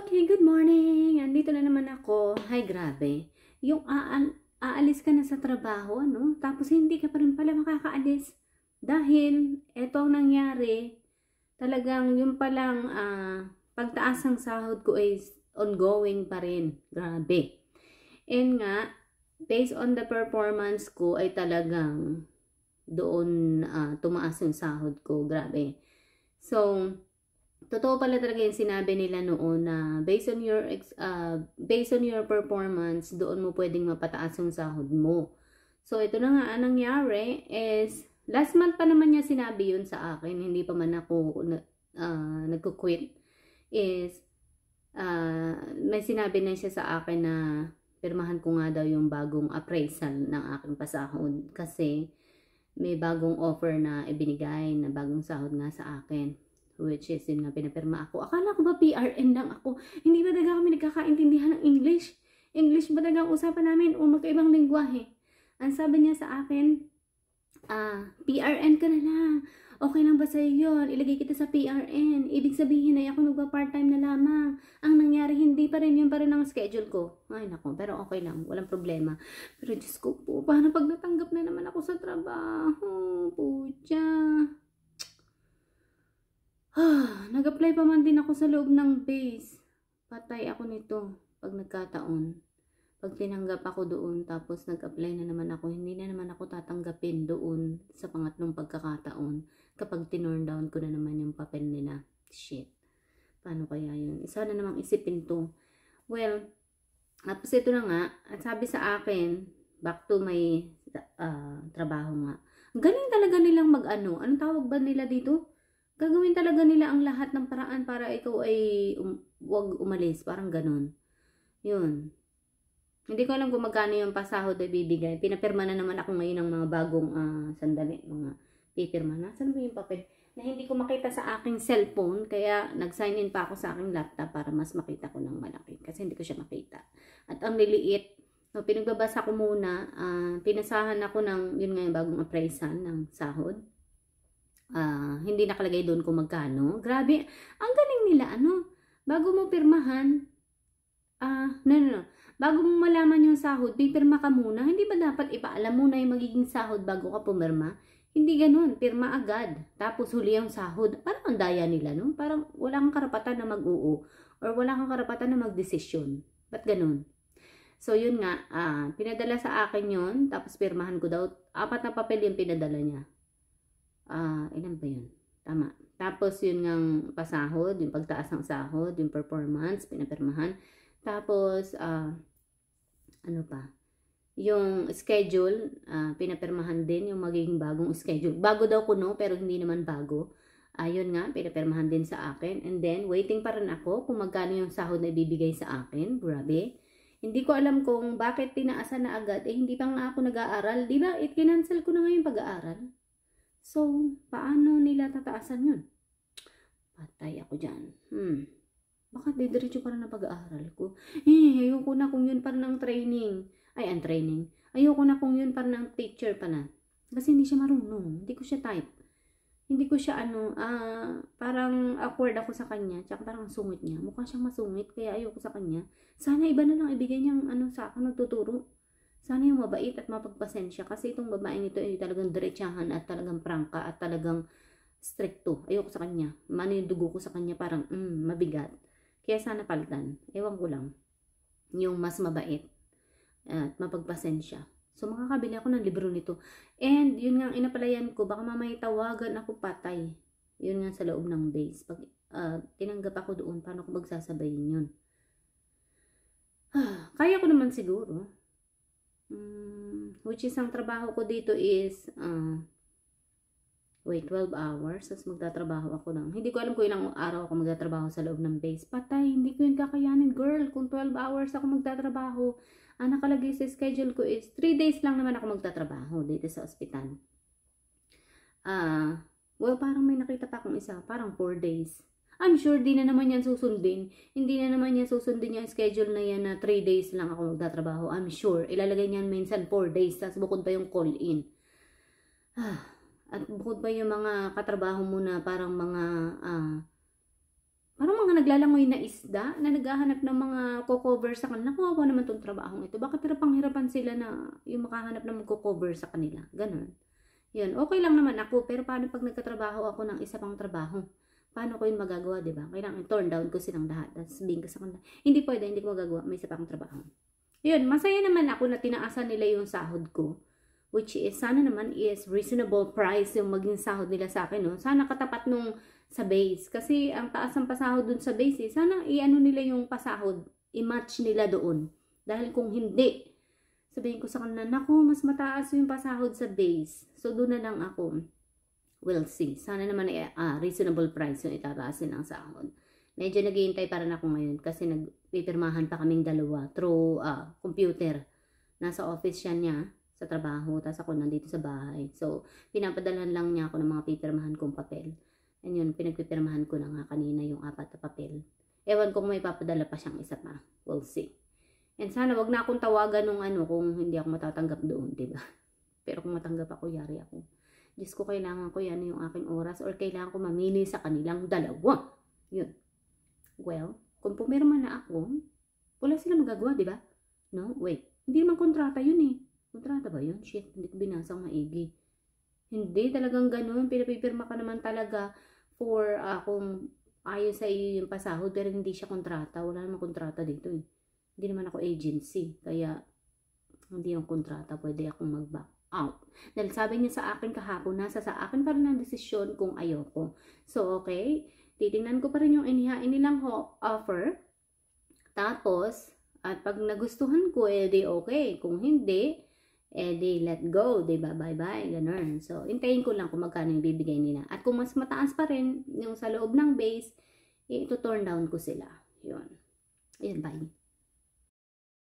Okay, good morning. Andito na naman ako. Hay, grabe. Yung aal aalis ka na sa trabaho, no? Tapos hindi ka pa rin pala makakaalis. Dahil, eto ang nangyari. Talagang yung palang uh, pagtaas ng sahod ko is ongoing pa rin. Grabe. And nga, based on the performance ko ay talagang doon uh, tumaas yung sahod ko. Grabe. So, totoo pala talaga yung sinabi nila noon na based on your uh, based on your performance, doon mo pwedeng mapataas yung sahod mo. So ito na nga ang nangyari is last month pa naman niya sinabi yun sa akin, hindi pa man ako uh, nagko-quit is uh, may sinabi na siya sa akin na pirmahan ko nga daw yung bagong appraisal ng aking pasahod kasi may bagong offer na ibinigay na bagong sahod nga sa akin witchism na pinapirma ako. Akala ko ba PRN lang ako? Hindi ba talaga kami nagkakaintindihan ng English? English ba talaga ang usapan namin o magkaibang lingwahe? Ang sabi niya sa akin, ah, PRN ka na lang. Okay lang ba sa'yo yon? Ilagay kita sa PRN. Ibig sabihin ay ako nagpa-part-time na lamang. Ang nangyari, hindi pa rin yun pa rin ang schedule ko. Ay nako, pero okay lang. Walang problema. Pero Diyos ko po, paano pag natanggap na naman ako sa trabaho? Pucha. Nag-apply pa man din ako sa loob ng base. Patay ako nito pag nagkataon. Pag tinanggap ako doon, tapos nag-apply na naman ako, hindi na naman ako tatanggapin doon sa pangatlong pagkakataon kapag tinurn down ko na naman yung papel nila. Shit. Paano kaya yun? Isa na namang isipin to. Well, tapos ito na nga, at sabi sa akin, back to my uh, trabaho nga, galing talaga nilang mag-ano, anong tawag ba nila dito? gagawin talaga nila ang lahat ng paraan para ikaw ay um, wag umalis. Parang ganun. Yun. Hindi ko alam kung magkano yung pasahod ay bibigay. Pinapirma na naman ako ngayon ng mga bagong uh, sandali. Mga pipirma na. Saan ba yung papel? Na hindi ko makita sa aking cellphone. Kaya nag-sign in pa ako sa aking laptop para mas makita ko ng malaki. Kasi hindi ko siya makita. At ang liliit. No, pinagbabasa ko muna. Uh, pinasahan ako ng, yun nga yung bagong appraisal ng sahod uh, hindi nakalagay doon kung magkano. Grabe, ang galing nila, ano? Bago mo pirmahan, ah, uh, no, no, no. Bago mo malaman yung sahod, pirma ka muna. Hindi ba dapat ipaalam muna yung magiging sahod bago ka pumirma? Hindi ganun, pirma agad. Tapos huli ang sahod. Parang ang daya nila, no? Parang wala kang karapatan na mag-oo or wala kang karapatan na magdesisyon. Ba't ganun? So, yun nga, ah, pinadala sa akin yun, tapos pirmahan ko daw, apat na papel yung pinadala niya uh, ilan ba yun? Tama. Tapos yun ng pasahod, yung pagtaas ng sahod, yung performance, pinapirmahan. Tapos, uh, ano pa? Yung schedule, uh, pinapirmahan din yung magiging bagong schedule. Bago daw ko no, pero hindi naman bago. Ayun uh, nga, pinapirmahan din sa akin. And then, waiting pa rin ako kung magkano yung sahod na ibibigay sa akin. Grabe. Hindi ko alam kung bakit tinaasan na agad. Eh, hindi pa nga ako nag-aaral. Di ba, it kinansel ko na ngayon pag-aaral. So, paano nila tataasan yun? Patay ako dyan. Hmm. Baka didiretso pa rin ang pag-aaral ko. Eh, ayoko na kung yun para ng training. Ay, ang training. Ayoko na kung yun para ng teacher pa na. Kasi hindi siya marunong. Hindi ko siya type. Hindi ko siya ano, ah, parang awkward ako sa kanya. Tsaka parang sungit niya. Mukha siyang masungit. Kaya ayoko sa kanya. Sana iba na lang ibigay niyang ano sa akin nagtuturo sana yung mabait at mapagpasensya kasi itong babaeng ito ay eh, talagang diretsahan at talagang prangka at talagang stricto. Ayoko sa kanya. Mano yung dugo ko sa kanya parang mm, mabigat. Kaya sana palitan. Ewan ko lang. Yung mas mabait at mapagpasensya. So makakabili ako ng libro nito. And yun nga ang inapalayan ko. Baka mamay tawagan ako patay. Yun nga sa loob ng days. Pag uh, tinanggap ako doon, paano ko magsasabayin yun? Kaya ko naman siguro. Um, which is ang trabaho ko dito is uh, wait, 12 hours. Tapos magtatrabaho ako ng, hindi ko alam kung ilang araw ako magtatrabaho sa loob ng base. Patay, hindi ko yun kakayanin. Girl, kung 12 hours ako magtatrabaho, ang nakalagay sa schedule ko is 3 days lang naman ako magtatrabaho dito sa ospital. Ah, uh, well, parang may nakita pa akong isa, parang 4 days. I'm sure di na naman yan susundin. Hindi na naman yan susundin yung schedule na yan na 3 days lang ako magtatrabaho. I'm sure. Ilalagay niyan minsan 4 days. Tapos bukod pa yung call-in. Ah, at bukod pa yung mga katrabaho mo na parang mga... Ah, parang mga naglalangoy na isda na naghahanap ng mga co-cover sa kanila. Kawawa naman tong trabahong ito. Bakit hirapang-hirapan sila na yung makahanap ng magko-cover sa kanila? Ganon. Yun, okay lang naman ako. Pero paano pag nagkatrabaho ako ng isa pang trabaho? paano ko yung magagawa, di ba? Kailangan turn down ko silang lahat. Tapos sabihin ko sa kanila, hindi pwede, hindi ko magagawa, may isa pa akong trabaho. Yun, masaya naman ako na tinaasan nila yung sahod ko. Which is, sana naman is reasonable price yung maging sahod nila sa akin. No? Sana katapat nung sa base. Kasi ang taas ang pasahod dun sa base, eh, sana i-ano nila yung pasahod, i-match nila doon. Dahil kung hindi, sabihin ko sa kanila, naku, mas mataas yung pasahod sa base. So, doon na lang ako. We'll see. Sana naman ay eh, ah, reasonable price yung itataas ng sahod. Medyo naghihintay para na ako ngayon kasi nagpipirmahan pa kaming dalawa through ah, computer. Nasa office siya niya sa trabaho, tapos ako nandito sa bahay. So, pinapadalan lang niya ako ng mga pipirmahan kong papel. And yun, pinagpipirmahan ko na nga kanina yung apat na papel. Ewan ko kung may papadala pa siyang isa pa. We'll see. And sana wag na akong tawagan nung ano kung hindi ako matatanggap doon, 'di ba? Pero kung matanggap ako, yari ako. Diyos ko, kailangan ko yan yung aking oras or kailangan ko mamili sa kanilang dalawa. Yun. Well, kung pumirma na ako, wala sila magagawa, di ba? No, wait. Hindi naman kontrata yun eh. Kontrata ba yun? Shit, hindi ko binasa ang maigi. Hindi, talagang ganun. Pinapipirma ka naman talaga for uh, kung ayon sa iyo yung pasahod pero hindi siya kontrata. Wala namang kontrata dito eh. Hindi naman ako agency. Kaya hindi ang kontrata, pwede akong mag-back out. Dahil sabi niya sa akin kahapon, nasa sa akin pa rin ang desisyon kung ayoko. So, okay, titingnan ko pa rin yung inihain nilang offer. Tapos, at pag nagustuhan ko, edi eh, okay. Kung hindi, edi eh, let go, di ba? Bye-bye, ganun. So, intayin ko lang kung magkano yung bibigay nila. At kung mas mataas pa rin yung sa loob ng base, eh, ito turn down ko sila. Yun. Ayun, bye.